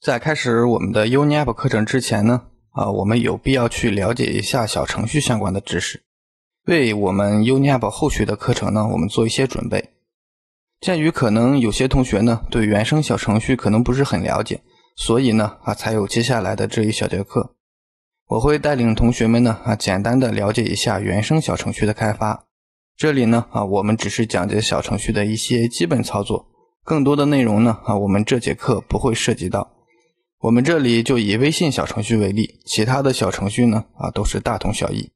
在开始我们的 UniApp 课程之前呢，啊，我们有必要去了解一下小程序相关的知识，为我们 UniApp 后续的课程呢，我们做一些准备。鉴于可能有些同学呢，对原生小程序可能不是很了解，所以呢，啊，才有接下来的这一小节课。我会带领同学们呢，啊，简单的了解一下原生小程序的开发。这里呢，啊，我们只是讲解小程序的一些基本操作，更多的内容呢，啊，我们这节课不会涉及到。我们这里就以微信小程序为例，其他的小程序呢啊都是大同小异。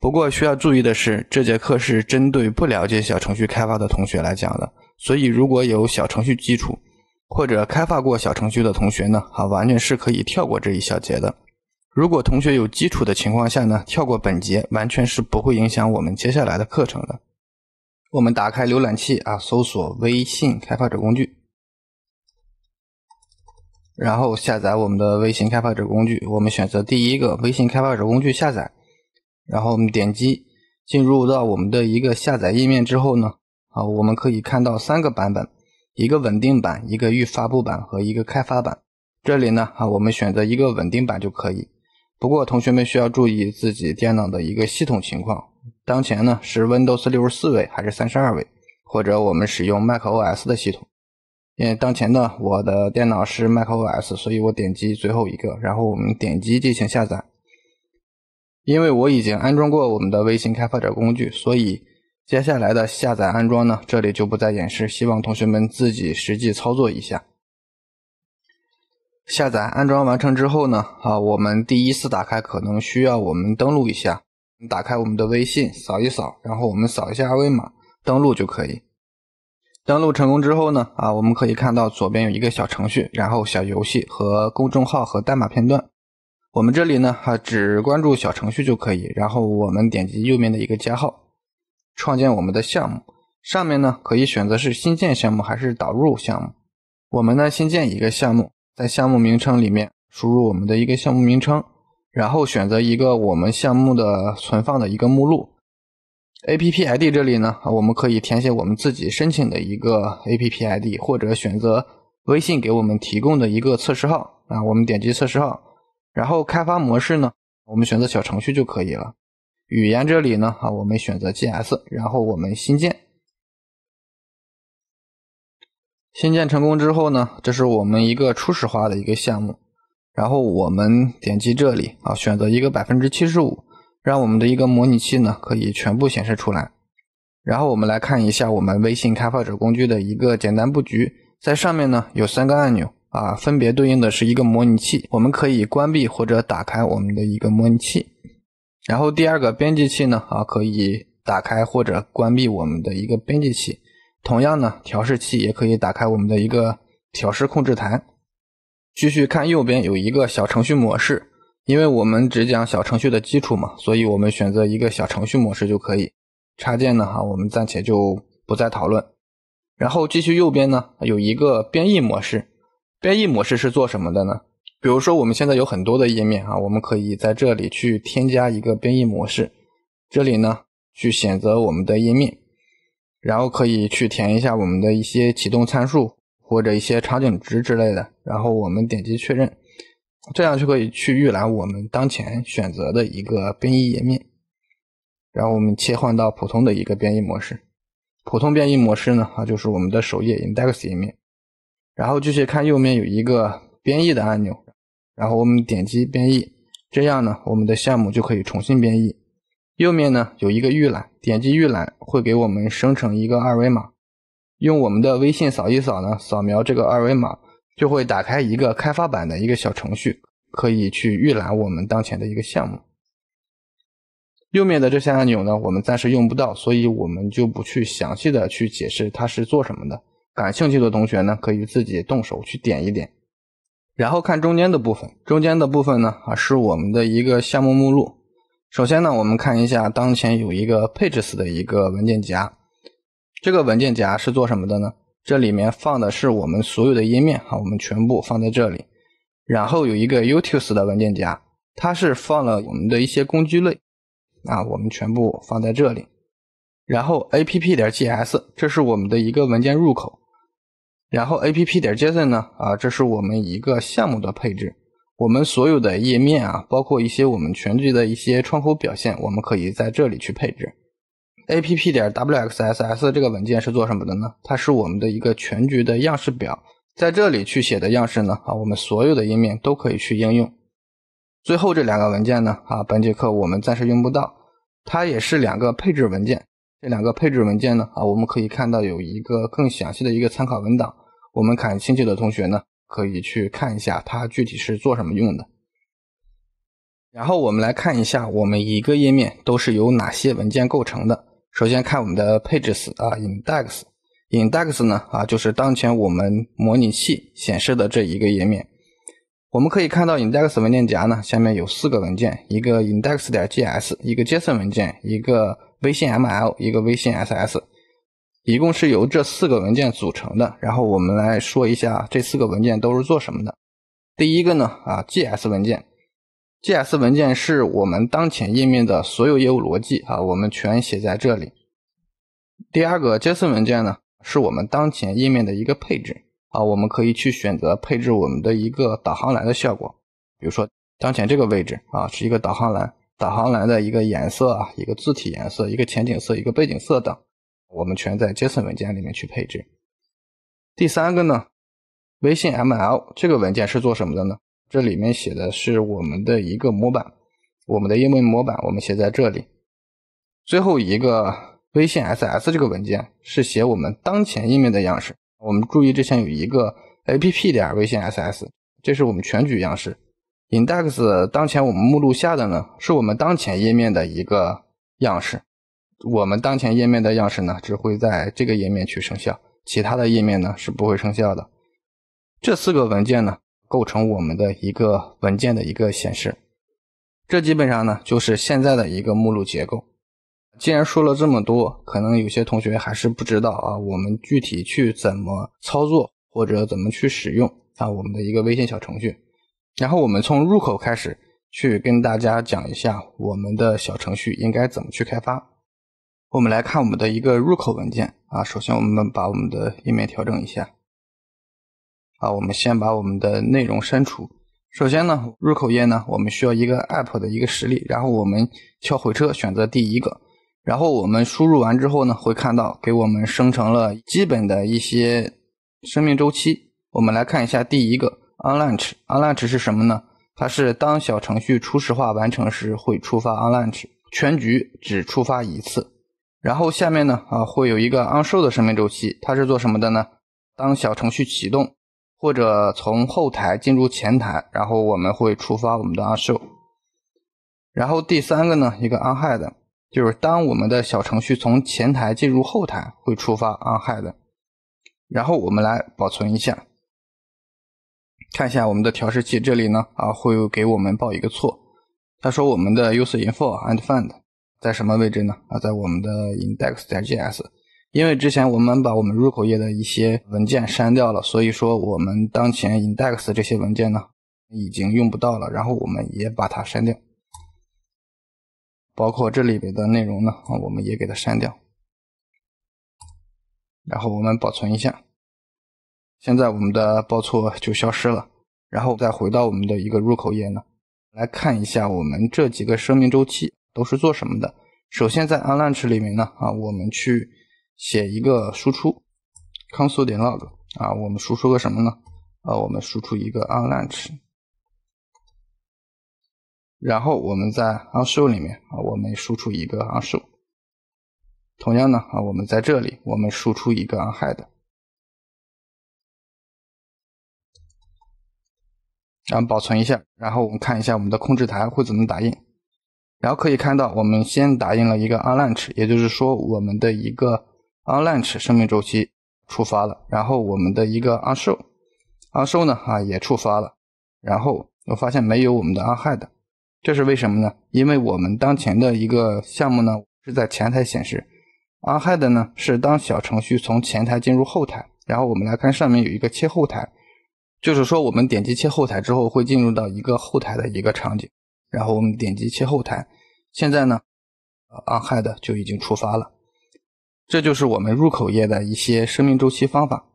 不过需要注意的是，这节课是针对不了解小程序开发的同学来讲的，所以如果有小程序基础或者开发过小程序的同学呢，啊完全是可以跳过这一小节的。如果同学有基础的情况下呢，跳过本节完全是不会影响我们接下来的课程的。我们打开浏览器啊，搜索微信开发者工具。然后下载我们的微信开发者工具，我们选择第一个微信开发者工具下载，然后我们点击进入到我们的一个下载页面之后呢，啊，我们可以看到三个版本，一个稳定版、一个预发布版和一个开发版。这里呢，啊，我们选择一个稳定版就可以。不过同学们需要注意自己电脑的一个系统情况，当前呢是 Windows 六十四位还是三十二位，或者我们使用 macOS 的系统。因为当前呢，我的电脑是 macOS，所以我点击最后一个，然后我们点击进行下载。因为我已经安装过我们的微信开发者工具，所以接下来的下载安装呢，这里就不再演示，希望同学们自己实际操作一下。下载安装完成之后呢，啊，我们第一次打开可能需要我们登录一下。打开我们的微信，扫一扫，然后我们扫一下二维码，登录就可以。登录成功之后呢，啊，我们可以看到左边有一个小程序，然后小游戏和公众号和代码片段。我们这里呢，啊，只关注小程序就可以。然后我们点击右面的一个加号，创建我们的项目。上面呢，可以选择是新建项目还是导入项目。我们呢，新建一个项目，在项目名称里面输入我们的一个项目名称，然后选择一个我们项目的存放的一个目录。APP ID 这里呢，我们可以填写我们自己申请的一个 APP ID，或者选择微信给我们提供的一个测试号。啊，我们点击测试号，然后开发模式呢，我们选择小程序就可以了。语言这里呢，啊，我们选择 GS，然后我们新建。新建成功之后呢，这是我们一个初始化的一个项目。然后我们点击这里，啊，选择一个百分之七十五。让我们的一个模拟器呢，可以全部显示出来。然后我们来看一下我们微信开发者工具的一个简单布局，在上面呢有三个按钮啊，分别对应的是一个模拟器，我们可以关闭或者打开我们的一个模拟器。然后第二个编辑器呢啊，可以打开或者关闭我们的一个编辑器。同样呢，调试器也可以打开我们的一个调试控制台。继续看右边有一个小程序模式。因为我们只讲小程序的基础嘛，所以我们选择一个小程序模式就可以。插件呢哈，我们暂且就不再讨论。然后继续右边呢有一个编译模式，编译模式是做什么的呢？比如说我们现在有很多的页面啊，我们可以在这里去添加一个编译模式。这里呢去选择我们的页面，然后可以去填一下我们的一些启动参数或者一些场景值之类的，然后我们点击确认。这样就可以去预览我们当前选择的一个编译页面，然后我们切换到普通的一个编译模式。普通编译模式呢，啊就是我们的首页 index 页面，然后继续看右面有一个编译的按钮，然后我们点击编译，这样呢我们的项目就可以重新编译。右面呢有一个预览，点击预览会给我们生成一个二维码，用我们的微信扫一扫呢扫描这个二维码。就会打开一个开发版的一个小程序，可以去预览我们当前的一个项目。右面的这些按钮呢，我们暂时用不到，所以我们就不去详细的去解释它是做什么的。感兴趣的同学呢，可以自己动手去点一点。然后看中间的部分，中间的部分呢啊是我们的一个项目目录。首先呢，我们看一下当前有一个 pages 的一个文件夹，这个文件夹是做什么的呢？这里面放的是我们所有的页面啊，我们全部放在这里。然后有一个 y o u t u b e 的文件夹，它是放了我们的一些工具类啊，我们全部放在这里。然后 app 点 g s 这是我们的一个文件入口。然后 app 点 json 呢啊，这是我们一个项目的配置。我们所有的页面啊，包括一些我们全局的一些窗口表现，我们可以在这里去配置。app 点 wxss 这个文件是做什么的呢？它是我们的一个全局的样式表，在这里去写的样式呢啊，我们所有的页面都可以去应用。最后这两个文件呢啊，本节课我们暂时用不到，它也是两个配置文件。这两个配置文件呢啊，我们可以看到有一个更详细的一个参考文档，我们感兴趣的同学呢可以去看一下它具体是做什么用的。然后我们来看一下我们一个页面都是由哪些文件构成的。首先看我们的配置 s 啊，index，index 呢啊就是当前我们模拟器显示的这一个页面，我们可以看到 index 文件夹呢下面有四个文件，一个 index 点 js 一个 json 文件，一个微信 ml 一个微信 ss，一共是由这四个文件组成的。然后我们来说一下这四个文件都是做什么的。第一个呢啊 g s 文件。JS 文件是我们当前页面的所有业务逻辑啊，我们全写在这里。第二个 JSON 文件呢，是我们当前页面的一个配置啊，我们可以去选择配置我们的一个导航栏的效果，比如说当前这个位置啊是一个导航栏，导航栏的一个颜色啊，一个字体颜色，一个前景色，一个背景色等，我们全在 JSON 文件里面去配置。第三个呢，微信 ML 这个文件是做什么的呢？这里面写的是我们的一个模板，我们的英文模板我们写在这里。最后一个微信 ss 这个文件是写我们当前页面的样式。我们注意，之前有一个 app 点微信 ss，这是我们全局样式。index 当前我们目录下的呢，是我们当前页面的一个样式。我们当前页面的样式呢，只会在这个页面去生效，其他的页面呢是不会生效的。这四个文件呢？构成我们的一个文件的一个显示，这基本上呢就是现在的一个目录结构。既然说了这么多，可能有些同学还是不知道啊，我们具体去怎么操作或者怎么去使用啊我们的一个微信小程序。然后我们从入口开始去跟大家讲一下我们的小程序应该怎么去开发。我们来看我们的一个入口文件啊，首先我们把我们的页面调整一下。啊，我们先把我们的内容删除。首先呢，入口页呢，我们需要一个 App 的一个实例，然后我们敲回车选择第一个，然后我们输入完之后呢，会看到给我们生成了基本的一些生命周期。我们来看一下第一个 onLaunch，onLaunch 是什么呢？它是当小程序初始化完成时会触发 onLaunch，全局只触发一次。然后下面呢，啊，会有一个 onShow 的生命周期，它是做什么的呢？当小程序启动。或者从后台进入前台，然后我们会触发我们的 onShow。然后第三个呢，一个 onHide 就是当我们的小程序从前台进入后台会触发 onHide 然后我们来保存一下，看一下我们的调试器，这里呢啊会给我们报一个错，它说我们的 useInfoAndFind 在什么位置呢？啊，在我们的 index.js。因为之前我们把我们入口页的一些文件删掉了，所以说我们当前 index 这些文件呢已经用不到了，然后我们也把它删掉，包括这里边的内容呢，我们也给它删掉，然后我们保存一下，现在我们的报错就消失了，然后再回到我们的一个入口页呢，来看一下我们这几个生命周期都是做什么的。首先在 n launch 里面呢，啊，我们去写一个输出，console 点 log 啊，我们输出个什么呢？啊，我们输出一个 on lunch，然后我们在 on show 里面啊，我们输出一个 on show，同样呢啊，我们在这里我们输出一个 on head，然后保存一下，然后我们看一下我们的控制台会怎么打印，然后可以看到我们先打印了一个 on lunch，也就是说我们的一个。On launch 生命周期触发了，然后我们的一个 on show，on show 呢啊也触发了，然后我发现没有我们的 on h a d 这是为什么呢？因为我们当前的一个项目呢是在前台显示，on h a d 呢是当小程序从前台进入后台，然后我们来看上面有一个切后台，就是说我们点击切后台之后会进入到一个后台的一个场景，然后我们点击切后台，现在呢 on h a d 就已经触发了。这就是我们入口页的一些生命周期方法。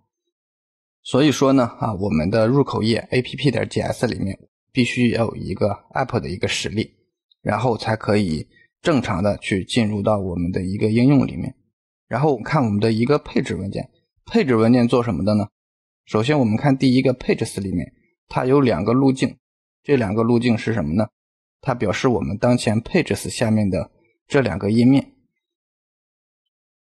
所以说呢，啊，我们的入口页 A P P 点 G S 里面必须要有一个 App 的一个实例，然后才可以正常的去进入到我们的一个应用里面。然后看我们的一个配置文件，配置文件做什么的呢？首先我们看第一个配置 s 里面，它有两个路径，这两个路径是什么呢？它表示我们当前配置 s 下面的这两个页面。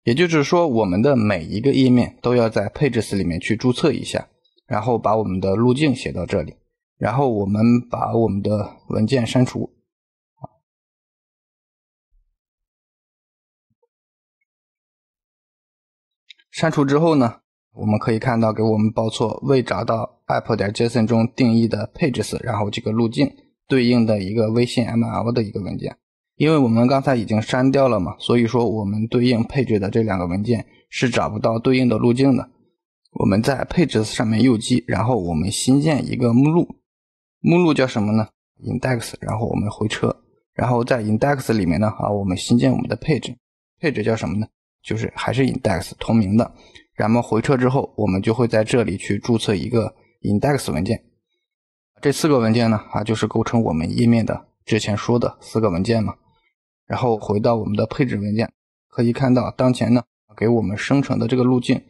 也就是说，我们的每一个页面都要在 Pages 里面去注册一下，然后把我们的路径写到这里。然后我们把我们的文件删除。删除之后呢，我们可以看到给我们报错，未找到 app 点 json 中定义的 pages，然后这个路径对应的一个微信 ml 的一个文件。因为我们刚才已经删掉了嘛，所以说我们对应配置的这两个文件是找不到对应的路径的。我们在配置上面右击，然后我们新建一个目录，目录叫什么呢？index，然后我们回车，然后在 index 里面呢啊，我们新建我们的配置，配置叫什么呢？就是还是 index 同名的，然后回车之后，我们就会在这里去注册一个 index 文件。这四个文件呢啊，就是构成我们页面的之前说的四个文件嘛。然后回到我们的配置文件，可以看到当前呢，给我们生成的这个路径。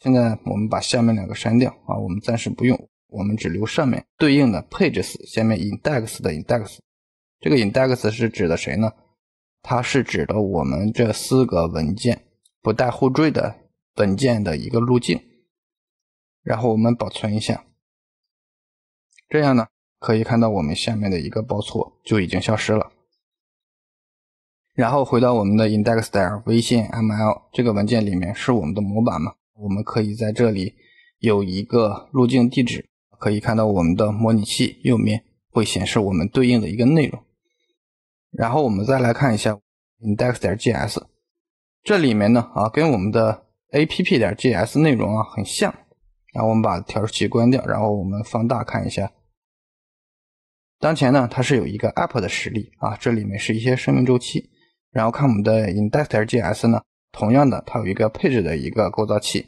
现在我们把下面两个删掉啊，我们暂时不用，我们只留上面对应的 pages 下面 index 的 index。这个 index 是指的谁呢？它是指的我们这四个文件不带后缀的文件的一个路径。然后我们保存一下，这样呢，可以看到我们下面的一个报错就已经消失了。然后回到我们的 i n d e x 微 t m l 这个文件里面是我们的模板嘛？我们可以在这里有一个路径地址，可以看到我们的模拟器右面会显示我们对应的一个内容。然后我们再来看一下 index.js，点这里面呢啊跟我们的 app.js 点内容啊很像。然后我们把调试器关掉，然后我们放大看一下。当前呢它是有一个 app 的实例啊，这里面是一些生命周期。然后看我们的 index.js 呢，同样的，它有一个配置的一个构造器，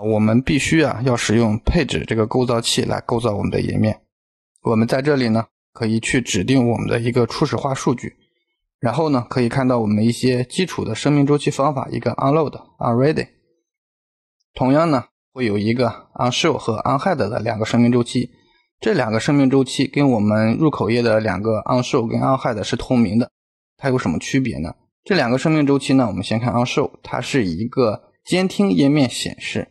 我们必须啊要使用配置这个构造器来构造我们的页面。我们在这里呢可以去指定我们的一个初始化数据，然后呢可以看到我们一些基础的生命周期方法，一个 u n l o a d u n r e a d y 同样呢会有一个 onShow 和 onHide 的两个生命周期，这两个生命周期跟我们入口页的两个 onShow 跟 onHide 是同名的。它有什么区别呢？这两个生命周期呢？我们先看 onShow，它是一个监听页面显示，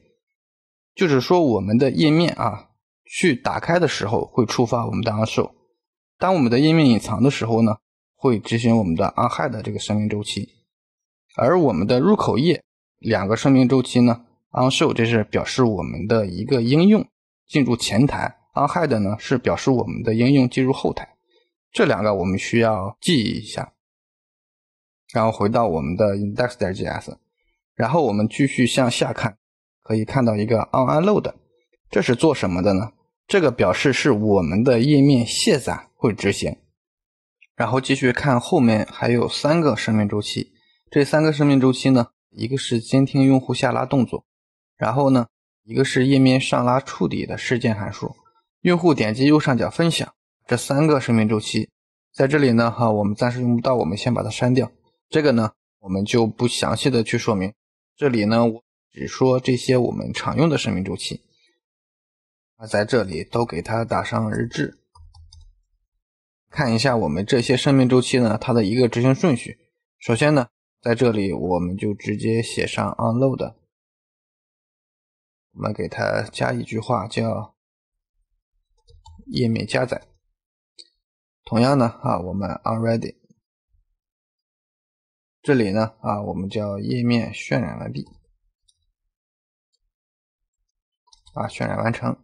就是说我们的页面啊去打开的时候会触发我们的 onShow，当我们的页面隐藏的时候呢，会执行我们的 onHide 这个生命周期。而我们的入口页两个生命周期呢，onShow 这是表示我们的一个应用进入前台，onHide 呢是表示我们的应用进入后台。这两个我们需要记忆一下。然后回到我们的 index.js，点然后我们继续向下看，可以看到一个 onunload，这是做什么的呢？这个表示是我们的页面卸载会执行。然后继续看后面还有三个生命周期，这三个生命周期呢，一个是监听用户下拉动作，然后呢，一个是页面上拉触底的事件函数，用户点击右上角分享，这三个生命周期，在这里呢哈，我们暂时用不到，我们先把它删掉。这个呢，我们就不详细的去说明。这里呢，我只说这些我们常用的生命周期。那在这里都给它打上日志，看一下我们这些生命周期呢，它的一个执行顺序。首先呢，在这里我们就直接写上 unload，我们给它加一句话叫页面加载。同样呢，哈，我们 onready。这里呢，啊，我们叫页面渲染完毕，啊，渲染完成。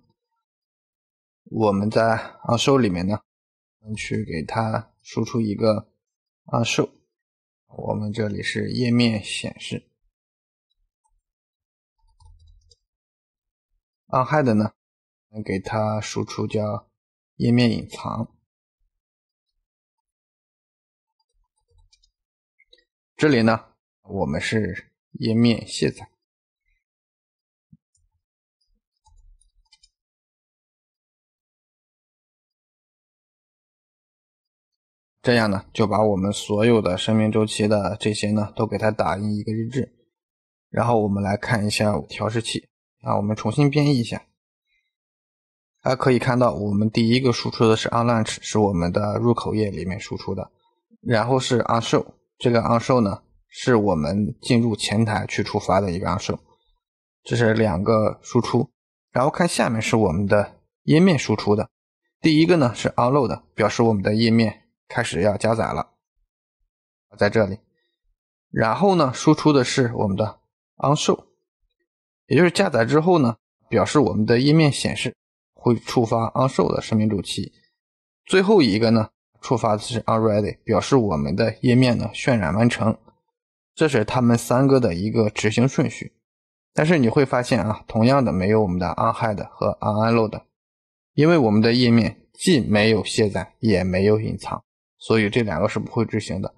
我们在 on show 里面呢，去给它输出一个 on show。我们这里是页面显示，n h a d e 呢，给它输出叫页面隐藏。这里呢，我们是页面卸载，这样呢就把我们所有的生命周期的这些呢都给它打印一个日志，然后我们来看一下调试器。啊，我们重新编译一下，大家可以看到，我们第一个输出的是 on launch 是我们的入口页里面输出的，然后是 on show。这个 onShow 呢，是我们进入前台去触发的一个 onShow，这是两个输出。然后看下面是我们的页面输出的，第一个呢是 onLoad，表示我们的页面开始要加载了，在这里。然后呢，输出的是我们的 onShow，也就是加载之后呢，表示我们的页面显示会触发 onShow 的生命周期。最后一个呢。触发的是 a l ready，表示我们的页面呢渲染完成，这是他们三个的一个执行顺序。但是你会发现啊，同样的没有我们的 u n hide 和 u n unload，因为我们的页面既没有卸载也没有隐藏，所以这两个是不会执行的。